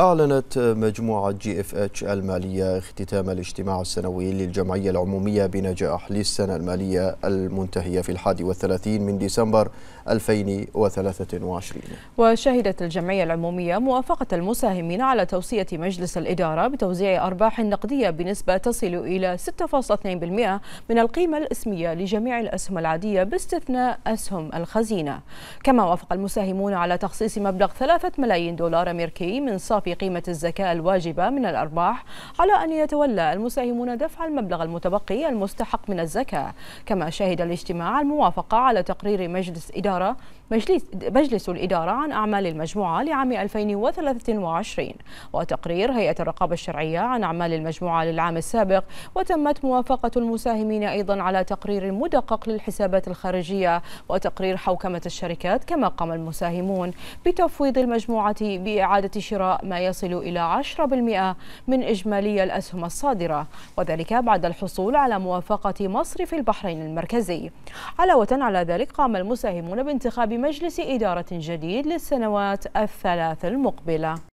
أعلنت مجموعة جي اف اتش المالية اختتام الاجتماع السنوي للجمعية العمومية بنجاح للسنة المالية المنتهية في الحادي والثلاثين من ديسمبر 2023 وشهدت الجمعية العمومية موافقة المساهمين على توصية مجلس الإدارة بتوزيع أرباح نقدية بنسبة تصل إلى 6.2% من القيمة الإسمية لجميع الأسهم العادية باستثناء أسهم الخزينة كما وافق المساهمون على تخصيص مبلغ 3 ملايين دولار أمريكي من صافي في قيمة الزكاة الواجبة من الأرباح على أن يتولى المساهمون دفع المبلغ المتبقي المستحق من الزكاة كما شهد الاجتماع الموافقة على تقرير مجلس إدارة مجلس, مجلس الإدارة عن أعمال المجموعة لعام 2023 وتقرير هيئة الرقابة الشرعية عن أعمال المجموعة للعام السابق وتمت موافقة المساهمين أيضا على تقرير مدقق للحسابات الخارجية وتقرير حوكمة الشركات كما قام المساهمون بتفويض المجموعة بإعادة شراء ما يصل إلى 10% من إجمالي الأسهم الصادرة وذلك بعد الحصول على موافقة مصرف البحرين المركزي علاوة على ذلك قام المساهمون بانتخاب مجلس إدارة جديد للسنوات الثلاث المقبلة